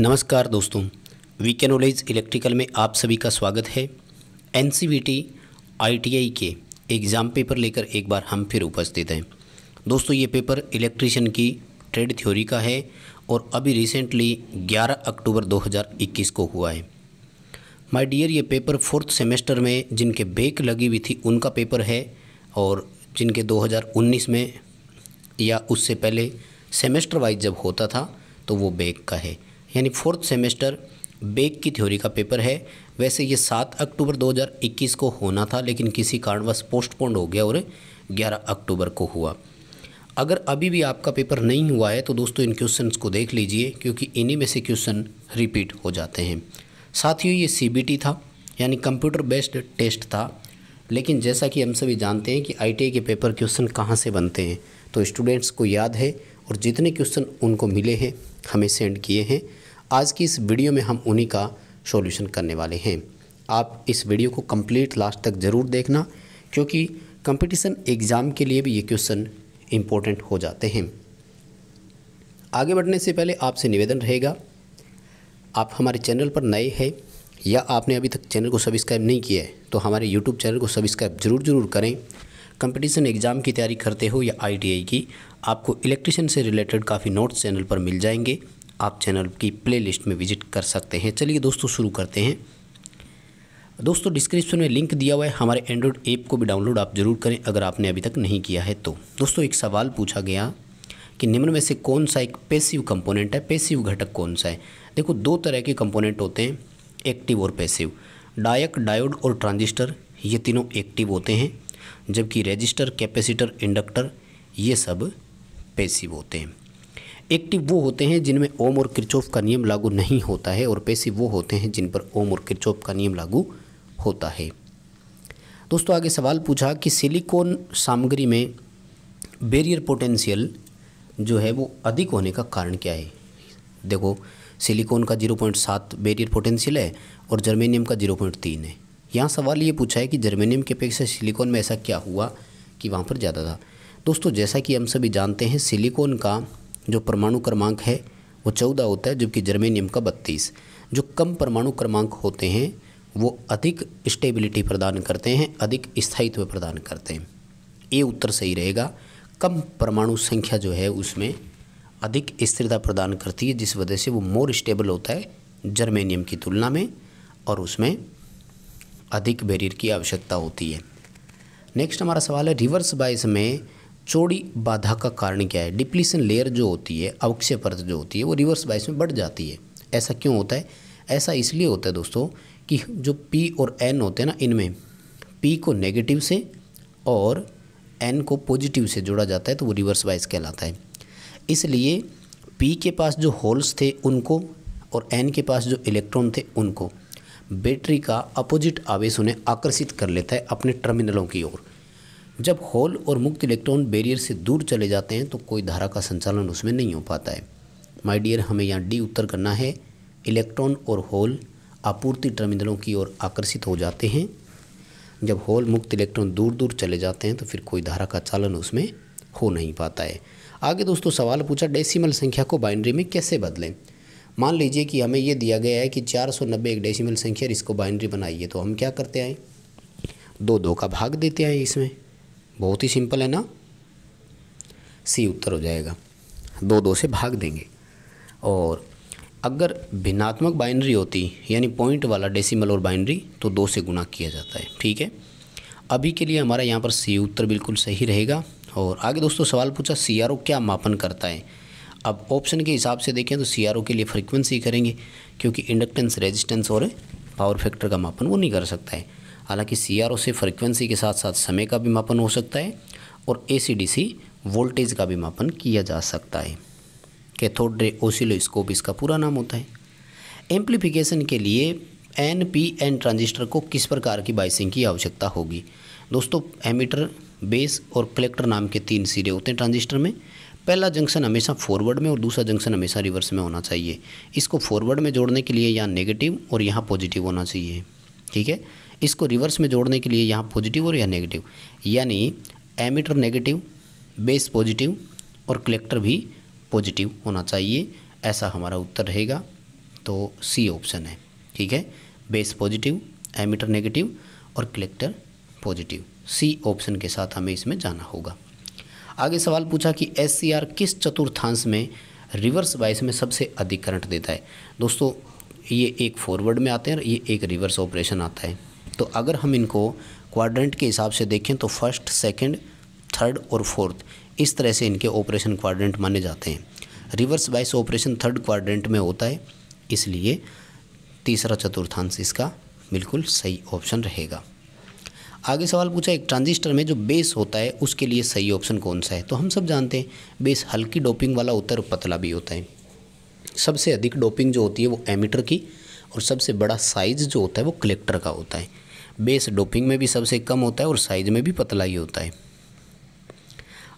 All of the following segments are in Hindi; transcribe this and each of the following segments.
नमस्कार दोस्तों वीके नॉलेज इलेक्ट्रिकल में आप सभी का स्वागत है N C T I T I के एग्ज़ाम पेपर लेकर एक बार हम फिर उपस्थित हैं दोस्तों ये पेपर इलेक्ट्रिशियन की ट्रेड थ्योरी का है और अभी रिसेंटली 11 अक्टूबर 2021 को हुआ है माय डियर ये पेपर फोर्थ सेमेस्टर में जिनके बेक लगी हुई थी उनका पेपर है और जिनके 2019 में या उससे पहले सेमेस्टर वाइज जब होता था तो वो बेक का है यानी फोर्थ सेमेस्टर बेग की थ्योरी का पेपर है वैसे ये सात अक्टूबर 2021 को होना था लेकिन किसी कारणवश पोस्टपोन्ड हो गया और 11 अक्टूबर को हुआ अगर अभी भी आपका पेपर नहीं हुआ है तो दोस्तों इन क्वेश्चंस को देख लीजिए क्योंकि इन्हीं में से क्वेश्चन रिपीट हो जाते हैं साथियों ये सी था यानी कंप्यूटर बेस्ड टेस्ट था लेकिन जैसा कि हम सभी जानते हैं कि आई के पेपर क्वेश्चन कहाँ से बनते हैं तो स्टूडेंट्स को याद है और जितने क्वेश्चन उनको मिले हैं हमें सेंड किए हैं आज की इस वीडियो में हम उन्हीं का सॉल्यूशन करने वाले हैं आप इस वीडियो को कंप्लीट लास्ट तक ज़रूर देखना क्योंकि कंपटीशन एग्ज़ाम के लिए भी ये क्वेश्चन इम्पोर्टेंट हो जाते हैं आगे बढ़ने से पहले आपसे निवेदन रहेगा आप हमारे चैनल पर नए हैं या आपने अभी तक चैनल को सब्सक्राइब नहीं किया है तो हमारे यूट्यूब चैनल को सब्सक्राइब ज़रूर ज़रूर करें कंपटीशन एग्ज़ाम की तैयारी करते हो या आईटीआई की आपको इलेक्ट्रिशियन से रिलेटेड काफ़ी नोट्स चैनल पर मिल जाएंगे आप चैनल की प्लेलिस्ट में विजिट कर सकते हैं चलिए दोस्तों शुरू करते हैं दोस्तों डिस्क्रिप्शन में लिंक दिया हुआ है हमारे एंड्रॉयड ऐप को भी डाउनलोड आप ज़रूर करें अगर आपने अभी तक नहीं किया है तो दोस्तों एक सवाल पूछा गया कि निम्न में से कौन सा एक पेसिव कंपोनेंट है पेसिव घटक कौन सा है देखो दो तरह के कंपोनेंट होते हैं एक्टिव और पैसिव डायक डायोड और ट्रांजिस्टर ये तीनों एक्टिव होते हैं जबकि रजिस्टर कैपेसिटर इंडक्टर ये सब पैसिव होते हैं एक्टिव वो होते हैं जिनमें ओम और किरचोफ का नियम लागू नहीं होता है और पैसिव वो होते हैं जिन पर ओम और किरचोफ का नियम लागू होता है दोस्तों आगे सवाल पूछा कि सिलिकॉन सामग्री में बेरियर पोटेंशियल जो है वो अधिक होने का कारण क्या है देखो सिलिकॉन का जीरो पॉइंट सात बेरियर पोटेंशियल है और जर्मेनियम का जीरो पॉइंट तीन है यहाँ सवाल ये पूछा है कि जर्मेनियम के अपेक्षा सिलिकॉन में ऐसा क्या हुआ कि वहाँ पर ज़्यादा था दोस्तों जैसा कि हम सभी जानते हैं सिलिकॉन का जो परमाणु क्रमांक है वो चौदह होता है जबकि जर्मेनियम का बत्तीस जो कम परमाणु क्रमांक होते हैं वो अधिक स्टेबिलिटी प्रदान करते हैं अधिक स्थायित्व प्रदान करते हैं ये उत्तर सही रहेगा कम परमाणु संख्या जो है उसमें अधिक स्थिरता प्रदान करती है जिस वजह से वो मोर स्टेबल होता है जर्मेनियम की तुलना में और उसमें अधिक बैरियर की आवश्यकता होती है नेक्स्ट हमारा सवाल है रिवर्स बाइस में चौड़ी बाधा का कारण क्या है डिप्लीसन लेयर जो होती है अवक्षय परत जो होती है वो रिवर्स बाइस में बढ़ जाती है ऐसा क्यों होता है ऐसा इसलिए होता है दोस्तों कि जो पी और एन होते हैं ना इनमें पी को नेगेटिव से और एन को पॉजिटिव से जोड़ा जाता है तो वो रिवर्स बाइस कहलाता है इसलिए पी के पास जो होल्स थे उनको और एन के पास जो इलेक्ट्रॉन थे उनको बैटरी का अपोजिट आवेश उन्हें आकर्षित कर लेता है अपने टर्मिनलों की ओर जब होल और मुक्त इलेक्ट्रॉन बैरियर से दूर चले जाते हैं तो कोई धारा का संचालन उसमें नहीं हो पाता है माय डियर हमें यहाँ डी उत्तर करना है इलेक्ट्रॉन और होल आपूर्ति टर्मिनलों की ओर आकर्षित हो जाते हैं जब होल मुक्त इलेक्ट्रॉन दूर दूर चले जाते हैं तो फिर कोई धारा का चालन उसमें हो नहीं पाता है आगे दोस्तों सवाल पूछा डेसिमल संख्या को बाइनरी में कैसे बदलें मान लीजिए कि हमें यह दिया गया है कि 490 एक डेसिमल संख्या इसको बाइनरी बनाइए तो हम क्या करते आएँ दो दो का भाग देते आएँ इसमें बहुत ही सिंपल है ना सी उत्तर हो जाएगा दो दो से भाग देंगे और अगर भिन्नात्मक बाइनरी होती यानी पॉइंट वाला डेसिमल और बाइनरी तो दो से गुना किया जाता है ठीक है अभी के लिए हमारा यहाँ पर सी उत्तर बिल्कुल सही रहेगा और आगे दोस्तों सवाल पूछा सी क्या मापन करता है अब ऑप्शन के हिसाब से देखें तो सी के लिए फ्रिक्वेंसी करेंगे क्योंकि इंडक्टेंस रेजिस्टेंस और पावर फैक्टर का मापन वो नहीं कर सकता है हालांकि सी से फ्रीक्वेंसी के साथ साथ समय का भी मापन हो सकता है और ए वोल्टेज का भी मापन किया जा सकता है कैथोड रे ओसिलोस्कोप इसका पूरा नाम होता है एम्प्लीफिकेशन के लिए एन पी एन ट्रांजिस्टर को किस प्रकार की बाइसिंग की आवश्यकता होगी दोस्तों एमीटर बेस और कलेक्टर नाम के तीन सिरे होते हैं ट्रांजिस्टर में पहला जंक्शन हमेशा फॉरवर्ड में और दूसरा जंक्शन हमेशा रिवर्स में होना चाहिए इसको फॉरवर्ड में जोड़ने के लिए यहाँ नेगेटिव और यहाँ पॉजिटिव होना चाहिए ठीक है इसको रिवर्स में जोड़ने के लिए यहाँ पॉजिटिव और या नेगेटिव यानी एमिटर नेगेटिव बेस पॉजिटिव और कलेक्टर भी पॉजिटिव होना चाहिए ऐसा हमारा उत्तर रहेगा तो सी ऑप्शन है ठीक है बेस पॉजिटिव एमिटर नेगेटिव और कलेक्टर पॉजिटिव सी ऑप्शन के साथ हमें इसमें जाना होगा आगे सवाल पूछा कि एस किस चतुर्थांश में रिवर्स बाइस में सबसे अधिक करंट देता है दोस्तों ये एक फॉरवर्ड में आते हैं और ये एक रिवर्स ऑपरेशन आता है तो अगर हम इनको क्वाड्रेंट के हिसाब से देखें तो फर्स्ट सेकंड थर्ड और फोर्थ इस तरह से इनके ऑपरेशन क्वाड्रेंट माने जाते हैं reverse wise operation third quadrant में होता है इसलिए तीसरा चतुर्थांश इसका बिल्कुल सही ऑप्शन रहेगा आगे सवाल पूछा एक ट्रांजिस्टर में जो बेस होता है उसके लिए सही ऑप्शन कौन सा है तो हम सब जानते हैं बेस हल्की डोपिंग वाला होता है और पतला भी होता है सबसे अधिक डोपिंग जो होती है वो एमीटर की और सबसे बड़ा साइज जो होता है वो कलेक्टर का होता है बेस डोपिंग में भी सबसे कम होता है और साइज में भी पतला ही होता है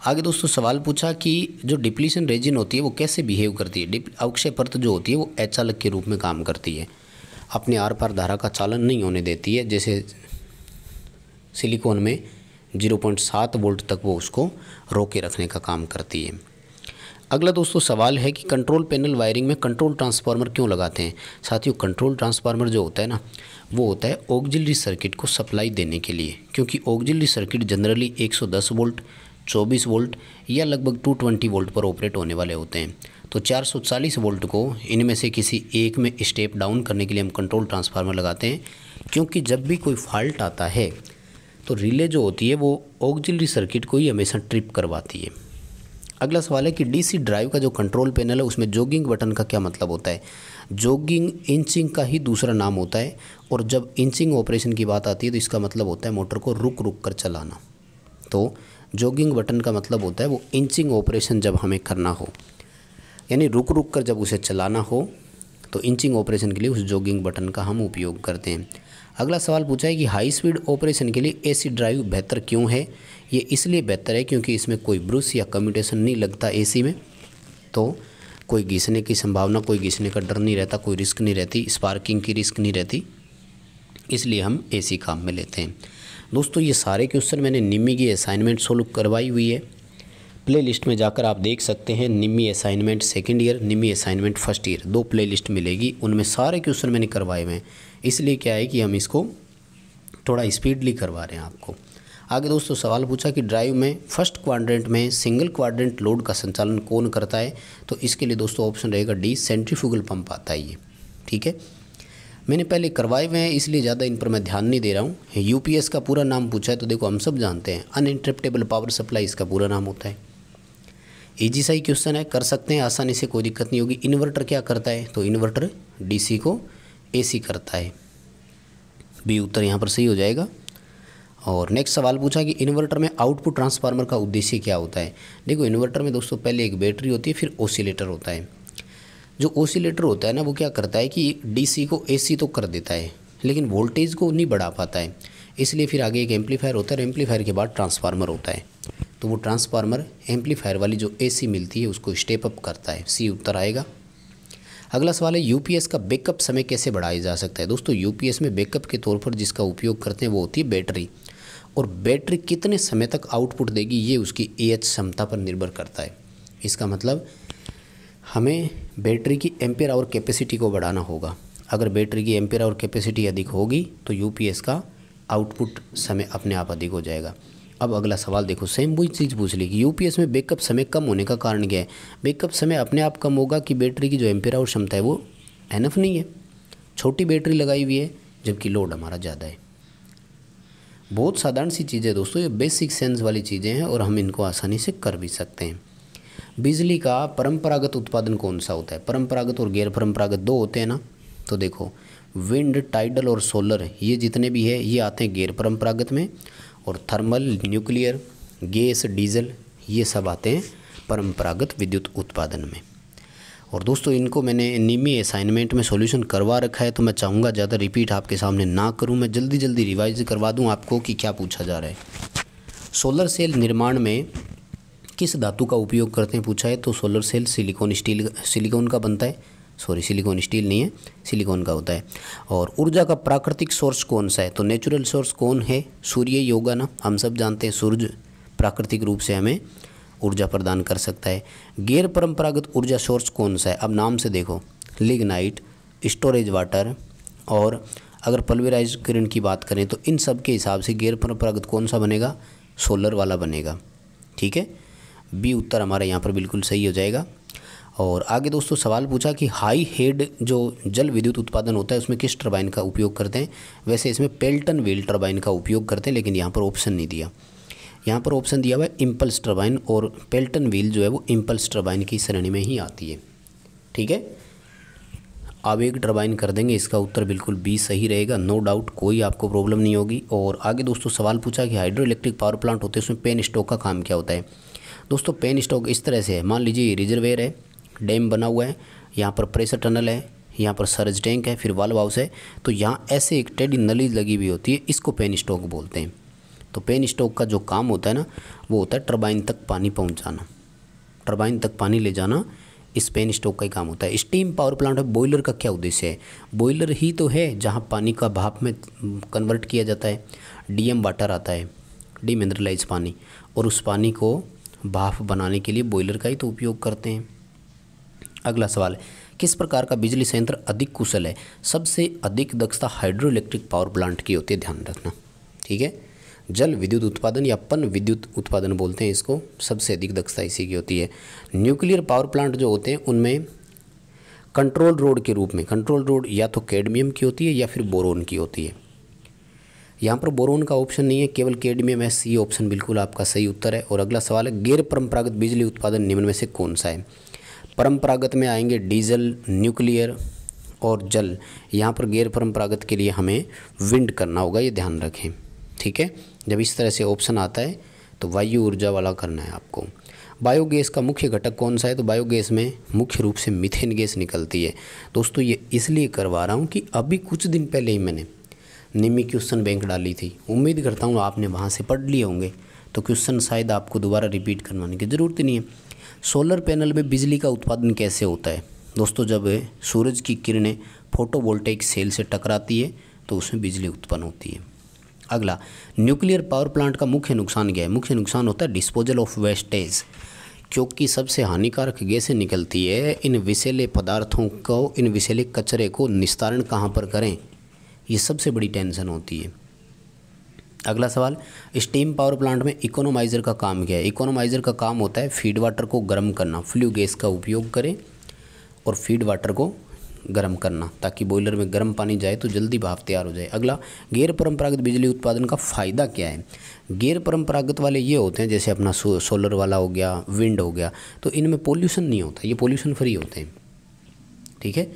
आगे दोस्तों सवाल पूछा कि जो डिप्लीशन रेजिन होती है वो कैसे बिहेव करती है अवक्षय परत जो होती है वो एचालक के रूप में काम करती है अपने आर पार धारा का चालन नहीं होने देती है जैसे सिलिकॉन में 0.7 वोल्ट तक वो उसको रोके रखने का काम करती है अगला दोस्तों सवाल है कि कंट्रोल पैनल वायरिंग में कंट्रोल ट्रांसफार्मर क्यों लगाते हैं साथियों कंट्रोल ट्रांसफार्मर जो होता है ना वो होता है ऑक्जिलरी सर्किट को सप्लाई देने के लिए क्योंकि auxiliary circuit generally 110 volt 24 volt या लगभग 220 वोल्ट पर ऑपरेट होने वाले होते हैं तो चार वोल्ट को इनमें से किसी एक में स्टेप डाउन करने के लिए हम कंट्रोल ट्रांसफार्मर लगाते हैं क्योंकि जब भी कोई फॉल्ट आता है तो रिले जो होती है वो ऑक्जिलरी सर्किट को ही हमेशा ट्रिप करवाती है अगला सवाल है कि डीसी ड्राइव का जो कंट्रोल पैनल है उसमें जोगिंग बटन का क्या मतलब होता है जोगिंग इंचिंग का ही दूसरा नाम होता है और जब इंचिंग ऑपरेशन की बात आती है तो इसका मतलब होता है मोटर को रुक रुक कर चलाना तो जोगिंग बटन का मतलब होता है वो इंचिंग ऑपरेशन जब हमें करना हो यानी रुक रुक कर जब उसे चलाना हो तो इंचिंग ऑपरेशन के लिए उस जोगिंग बटन का हम उपयोग करते हैं अगला सवाल पूछा है कि हाई स्पीड ऑपरेशन के लिए एसी ड्राइव बेहतर क्यों है ये इसलिए बेहतर है क्योंकि इसमें कोई ब्रुश या कम्यूटेशन नहीं लगता ए में तो कोई घिसने की संभावना कोई घिसने का डर नहीं रहता कोई रिस्क नहीं रहती स्पार्किंग की रिस्क नहीं रहती इसलिए हम एसी काम में लेते हैं दोस्तों ये सारे क्वेश्चन मैंने निम्मी की असाइनमेंट सोल्व करवाई हुई है प्लेलिस्ट में जाकर आप देख सकते हैं NIMI assignment second year NIMI assignment first year दो प्लेलिस्ट मिलेगी उनमें सारे क्वेश्चन मैंने करवाए हुए हैं इसलिए क्या है कि हम इसको थोड़ा स्पीडली करवा रहे हैं आपको आगे दोस्तों सवाल पूछा कि ड्राइव में फर्स्ट क्वाड्रेंट में सिंगल क्वाड्रेंट लोड का संचालन कौन करता है तो इसके लिए दोस्तों ऑप्शन रहेगा डी सेंट्रीफ्यूगल पंप आता है ये ठीक है मैंने पहले करवाए हुए हैं इसलिए ज़्यादा इन पर मैं ध्यान नहीं दे रहा हूँ यू का पूरा नाम पूछा है तो देखो हम सब जानते हैं अनइंटरप्टेबल पावर सप्लाई इसका पूरा नाम होता है ईजी सा ही क्वेश्चन है कर सकते हैं आसानी से कोई दिक्कत नहीं होगी इन्वर्टर क्या करता है तो इन्वर्टर डीसी को एसी करता है बी उत्तर यहाँ पर सही हो जाएगा और नेक्स्ट सवाल पूछा कि इन्वर्टर में आउटपुट ट्रांसफार्मर का उद्देश्य क्या होता है देखो इन्वर्टर में दोस्तों पहले एक बैटरी होती है फिर ओसिलेटर होता है जो ओसिलेटर होता है ना वो क्या करता है कि डीसी को एसी तो कर देता है लेकिन वोल्टेज को नहीं बढ़ा पाता है इसलिए फिर आगे एक एम्पलीफायर होता है और एम्पलीफायर के बाद ट्रांसफार्मर होता है तो वो ट्रांसफार्मर एम्पलीफायर वाली जो एसी मिलती है उसको स्टेप अप करता है सी उत्तर आएगा अगला सवाल है यूपीएस का बैकअप समय कैसे बढ़ाया जा सकता है दोस्तों यूपीएस में बैकअप के तौर पर जिसका उपयोग करते हैं वो होती है बैटरी और बैटरी कितने समय तक आउटपुट देगी ये उसकी ए एच क्षमता पर निर्भर करता है इसका मतलब हमें बैटरी की एम्पेयर आवर कैपेसिटी को बढ़ाना होगा अगर बैटरी की एम्पेयर आवर कैपेसिटी अधिक होगी तो यूपीएस का आउटपुट समय अपने आप अधिक हो जाएगा अब अगला सवाल देखो सेम वही चीज़ पूछ ली कि यूपीएस में बैकअप समय कम होने का कारण क्या है बैकअप समय अपने आप कम होगा कि बैटरी की जो एम्पेयर आवर क्षमता है वो एनफ नहीं है छोटी बैटरी लगाई हुई है जबकि लोड हमारा ज़्यादा है बहुत साधारण सी चीज़ें दोस्तों ये बेसिक सेंस वाली चीज़ें हैं और हम इनको आसानी से कर भी सकते हैं बिजली का परंपरागत उत्पादन कौन सा होता है परंपरागत और गैर परंपरागत दो होते हैं ना तो देखो विंड टाइडल और सोलर ये जितने भी है ये आते हैं गैर परंपरागत में और थर्मल न्यूक्लियर गैस डीजल ये सब आते हैं परंपरागत विद्युत उत्पादन में और दोस्तों इनको मैंने निमी असाइनमेंट में सॉल्यूशन करवा रखा है तो मैं चाहूँगा ज़्यादा रिपीट आपके सामने ना करूँ मैं जल्दी जल्दी रिवाइज करवा दूँ आपको कि क्या पूछा जा रहा है सोलर सेल निर्माण में किस धातु का उपयोग करते हैं पूछा है तो solar cell silicon steel silicon का बनता है सॉरी सिलिकॉन स्टील नहीं है सिलिकॉन का होता है और ऊर्जा का प्राकृतिक सोर्स कौन सा है तो नेचुरल सोर्स कौन है सूर्य योगा ना हम सब जानते हैं सूर्य प्राकृतिक रूप से हमें ऊर्जा प्रदान कर सकता है गैर परंपरागत ऊर्जा सोर्स कौन सा है अब नाम से देखो लिगनाइट स्टोरेज वाटर और अगर पल्वेराइज किरण की बात करें तो इन सब के हिसाब से गैर परंपरागत कौन सा बनेगा सोलर वाला बनेगा ठीक है बी उत्तर हमारे यहाँ पर बिल्कुल सही हो जाएगा और आगे दोस्तों सवाल पूछा कि हाई हेड जो जल विद्युत उत्पादन होता है उसमें किस टर्बाइन का उपयोग करते हैं वैसे इसमें पेल्टन व्हील टर्बाइन का उपयोग करते हैं लेकिन यहाँ पर ऑप्शन नहीं दिया यहाँ पर ऑप्शन दिया हुआ है इम्पल्स टर्बाइन और पेल्टन व्हील जो है वो इम्पल्स टर्बाइन की श्रेणी में ही आती है ठीक है आप एक टर्बाइन कर देंगे इसका उत्तर बिल्कुल बी सही रहेगा नो डाउट कोई आपको प्रॉब्लम नहीं होगी और आगे दोस्तों सवाल पूछा कि हाइड्रो इलेक्ट्रिक पावर प्लांट होते हैं उसमें पेन स्टॉक का काम क्या होता है दोस्तों पेन स्टॉक इस तरह से है मान लीजिए रिजर्वेयर है डैम बना हुआ है यहाँ पर प्रेशर टनल है यहाँ पर सर्ज टैंक है फिर वाल्व हाउस है तो यहाँ ऐसे एक टेडी नली लगी हुई होती है इसको पेन स्टॉक बोलते हैं तो पेन स्टोक का जो काम होता है ना वो होता है टर्बाइन तक पानी पहुँचाना टर्बाइन तक पानी ले जाना इस पेन स्टोक का ही काम होता है स्टीम पावर प्लांट है बॉयलर का क्या उद्देश्य है बॉयलर ही तो है जहाँ पानी का भाप में कन्वर्ट किया जाता है डीएम वाटर आता है डीमिनरलाइज पानी और उस पानी को भाप बनाने के लिए बॉयलर का ही तो उपयोग करते हैं अगला सवाल है किस प्रकार का बिजली संयंत्र अधिक कुशल है सबसे अधिक दक्षता हाइड्रो इलेक्ट्रिक पावर प्लांट की होती है ध्यान रखना ठीक है जल विद्युत उत्पादन या पन विद्युत उत्पादन बोलते हैं इसको सबसे अधिक दक्षता इसी की होती है न्यूक्लियर पावर प्लांट जो होते हैं उनमें कंट्रोल रोड के रूप में कंट्रोल रोड या तो कैडमियम की होती है या फिर बोरोन की होती है यहाँ पर बोरोन का ऑप्शन नहीं है केवल कैडमियम है सी ऑप्शन बिल्कुल आपका सही उत्तर है और अगला सवाल है गैर परंपरागत बिजली उत्पादन निम्न में से कौन सा है परंपरागत में आएंगे डीजल न्यूक्लियर और जल यहाँ पर गैर परंपरागत के लिए हमें विंड करना होगा ये ध्यान रखें ठीक है जब इस तरह से ऑप्शन आता है तो वायु ऊर्जा वाला करना है आपको बायोगैस का मुख्य घटक कौन सा है तो बायोगैस में मुख्य रूप से मिथेन गैस निकलती है दोस्तों ये इसलिए करवा रहा हूँ कि अभी कुछ दिन पहले ही मैंने निमी क्वेश्चन बैंक डाली थी उम्मीद करता हूँ आपने वहाँ से पढ़ लिए होंगे तो क्वेश्चन शायद आपको दोबारा रिपीट करवाने की ज़रूरत नहीं है सोलर पैनल में बिजली का उत्पादन कैसे होता है दोस्तों जब सूरज की किरणें फोटोवोल्टेक सेल से टकराती है तो उसमें बिजली उत्पन्न होती है अगला न्यूक्लियर पावर प्लांट का मुख्य नुकसान क्या है मुख्य नुकसान होता है डिस्पोजल ऑफ वेस्टेज क्योंकि सबसे हानिकारक गैसें निकलती है इन विषैले पदार्थों को इन विषैले कचरे को निस्तारण कहाँ पर करें ये सबसे बड़ी टेंशन होती है अगला सवाल स्टीम पावर प्लांट में इकोनोमाइज़र का काम क्या है इकोनोमाइज़र का काम होता है फीड वाटर को गर्म करना फ्लू गैस का उपयोग करें और फीड वाटर को गर्म करना ताकि बॉयलर में गर्म पानी जाए तो जल्दी भाप तैयार हो जाए अगला गैर परंपरागत बिजली उत्पादन का फ़ायदा क्या है गैर परंपरागत वाले ये होते हैं जैसे अपना सो, सोलर वाला हो गया विंड हो गया तो इनमें पोल्यूशन नहीं होता ये पोल्यूशन फ्री होते हैं ठीक है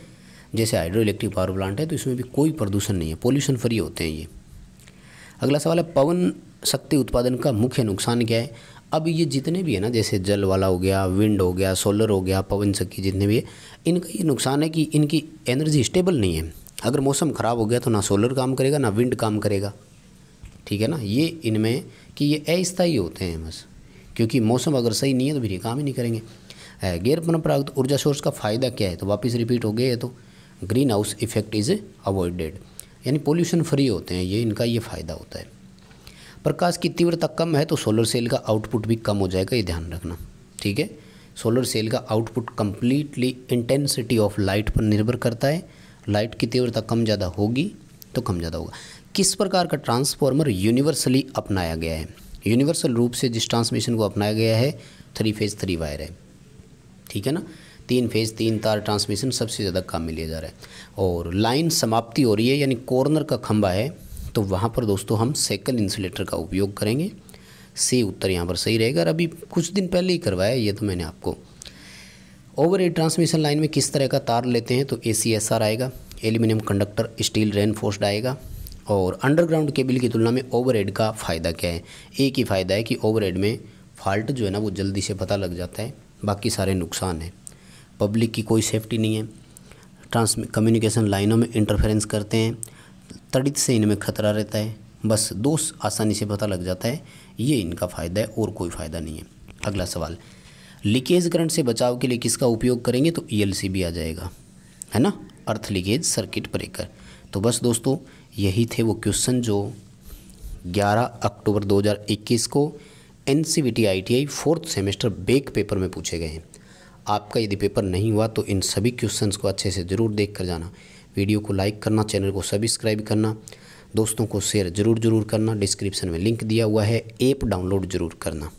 जैसे हाइड्रो इलेक्ट्रिक पावर प्लांट है तो इसमें भी कोई प्रदूषण नहीं है पोल्यूशन फ्री होते हैं ये अगला सवाल है पवन शक्ति उत्पादन का मुख्य नुकसान क्या है अब ये जितने भी है ना जैसे जल वाला हो गया विंड हो गया सोलर हो गया पवन चक्की जितने भी है इनका ये नुकसान है कि इनकी एनर्जी स्टेबल नहीं है अगर मौसम ख़राब हो गया तो ना सोलर काम करेगा ना विंड काम करेगा ठीक है ना ये इनमें कि ये अस्थायी होते हैं बस क्योंकि मौसम अगर सही नहीं है तो फिर ये काम ही नहीं करेंगे गैर परंपरागत ऊर्जा सोर्स का फ़ायदा क्या है तो वापस रिपीट हो गया है तो greenhouse effect is avoided यानी पोल्यूशन फ्री होते हैं ये इनका ये फ़ायदा होता है प्रकाश की तीव्रता कम है तो सोलर सेल का आउटपुट भी कम हो जाएगा ये ध्यान रखना ठीक है सोलर सेल का output completely intensity of light पर निर्भर करता है लाइट की तीव्रता कम ज़्यादा होगी तो कम ज़्यादा होगा किस प्रकार का ट्रांसफॉर्मर यूनिवर्सली अपनाया गया है यूनिवर्सल रूप से जिस ट्रांसमिशन को अपनाया गया है थ्री फेज थ्री वायर है ठीक है ना तीन फेज तीन तार ट्रांसमिशन सबसे ज़्यादा काम में लिया जा रहा है और लाइन समाप्ति हो रही है यानी कॉर्नर का खंभा है तो वहाँ पर दोस्तों हम सेकल इंसुलेटर का उपयोग करेंगे सही उत्तर यहाँ पर सही रहेगा और अभी कुछ दिन पहले ही करवाया ये तो मैंने आपको ओवर एड ट्रांसमिशन लाइन में किस तरह का तार लेते हैं तो ए सी एस आर आएगा एल्यूमिनियम कंडक्टर स्टील रेनफोर्स्ड आएगा और अंडरग्राउंड केबल की तुलना में ओवरहेड का फ़ायदा क्या है एक ही फ़ायदा है कि ओवरहेड में फॉल्ट जो है ना वो जल्दी से पता लग जाता है बाकी सारे नुकसान हैं पब्लिक की कोई सेफ्टी नहीं है ट्रांस कम्युनिकेशन लाइनों में इंटरफेरेंस करते हैं तड़ित से इनमें खतरा रहता है बस दोष आसानी से पता लग जाता है ये इनका फ़ायदा है और कोई फ़ायदा नहीं है अगला सवाल लीकेज करंट से बचाव के लिए किसका उपयोग करेंगे तो ई e भी आ जाएगा है ना अर्थ लीकेज सर्किट ब्रेकर तो बस दोस्तों यही थे वो क्वेश्चन जो 11 अक्टूबर 2021 को N C V T I T I fourth semester back paper में पूछे गए हैं आपका यदि पेपर नहीं हुआ तो इन सभी क्वेश्चंस को अच्छे से ज़रूर देख कर जाना वीडियो को लाइक करना चैनल को सब्सक्राइब करना दोस्तों को शेयर ज़रूर ज़रूर करना डिस्क्रिप्शन में लिंक दिया हुआ है ऐप डाउनलोड ज़रूर करना